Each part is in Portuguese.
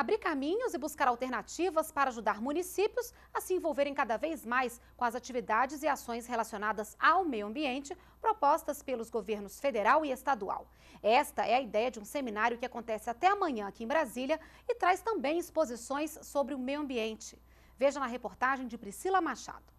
abrir caminhos e buscar alternativas para ajudar municípios a se envolverem cada vez mais com as atividades e ações relacionadas ao meio ambiente propostas pelos governos federal e estadual. Esta é a ideia de um seminário que acontece até amanhã aqui em Brasília e traz também exposições sobre o meio ambiente. Veja na reportagem de Priscila Machado.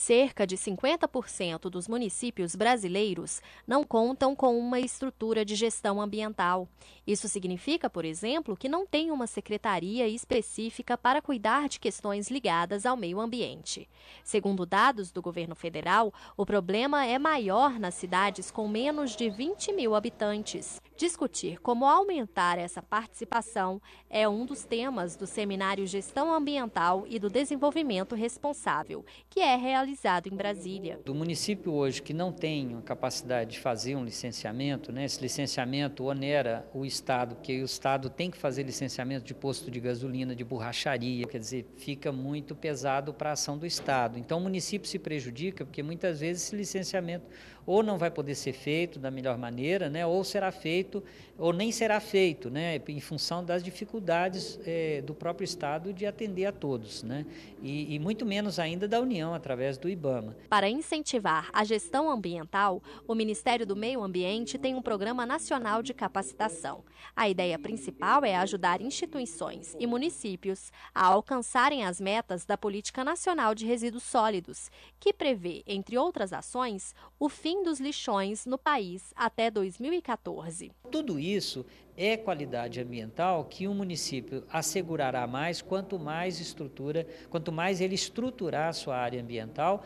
Cerca de 50% dos municípios brasileiros não contam com uma estrutura de gestão ambiental. Isso significa, por exemplo, que não tem uma secretaria específica para cuidar de questões ligadas ao meio ambiente. Segundo dados do governo federal, o problema é maior nas cidades com menos de 20 mil habitantes. Discutir como aumentar essa participação é um dos temas do seminário Gestão Ambiental e do Desenvolvimento Responsável, que é realizado realizado em Brasília. Do município hoje que não tem a capacidade de fazer um licenciamento, né, esse licenciamento onera o Estado, porque o Estado tem que fazer licenciamento de posto de gasolina, de borracharia, quer dizer, fica muito pesado para a ação do Estado. Então o município se prejudica porque muitas vezes esse licenciamento ou não vai poder ser feito da melhor maneira, né, ou será feito ou nem será feito, né, em função das dificuldades é, do próprio Estado de atender a todos, né, e, e muito menos ainda da União através do IBAMA. Para incentivar a gestão ambiental, o Ministério do Meio Ambiente tem um programa nacional de capacitação. A ideia principal é ajudar instituições e municípios a alcançarem as metas da Política Nacional de Resíduos Sólidos, que prevê, entre outras ações, o fim dos lixões no país até 2014. Tudo isso é qualidade ambiental que um município assegurará mais quanto mais estrutura, quanto mais ele estruturar a sua área ambiental tal,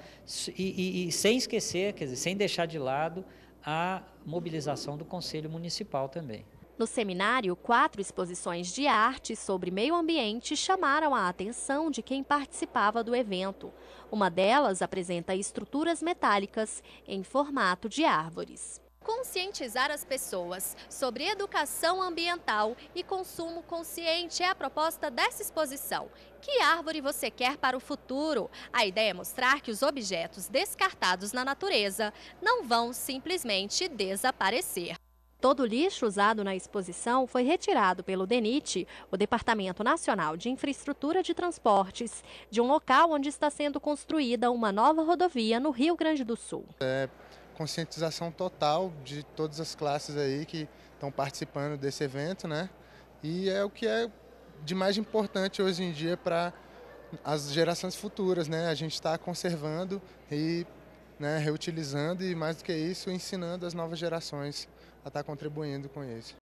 e, e, e sem esquecer, quer dizer, sem deixar de lado a mobilização do Conselho Municipal também. No seminário, quatro exposições de arte sobre meio ambiente chamaram a atenção de quem participava do evento. Uma delas apresenta estruturas metálicas em formato de árvores. Conscientizar as pessoas sobre educação ambiental e consumo consciente é a proposta dessa exposição. Que árvore você quer para o futuro? A ideia é mostrar que os objetos descartados na natureza não vão simplesmente desaparecer. Todo o lixo usado na exposição foi retirado pelo DENIT, o Departamento Nacional de Infraestrutura de Transportes, de um local onde está sendo construída uma nova rodovia no Rio Grande do Sul. É conscientização total de todas as classes aí que estão participando desse evento, né? E é o que é de mais importante hoje em dia para as gerações futuras, né? A gente está conservando e né, reutilizando e mais do que isso, ensinando as novas gerações a estar tá contribuindo com isso.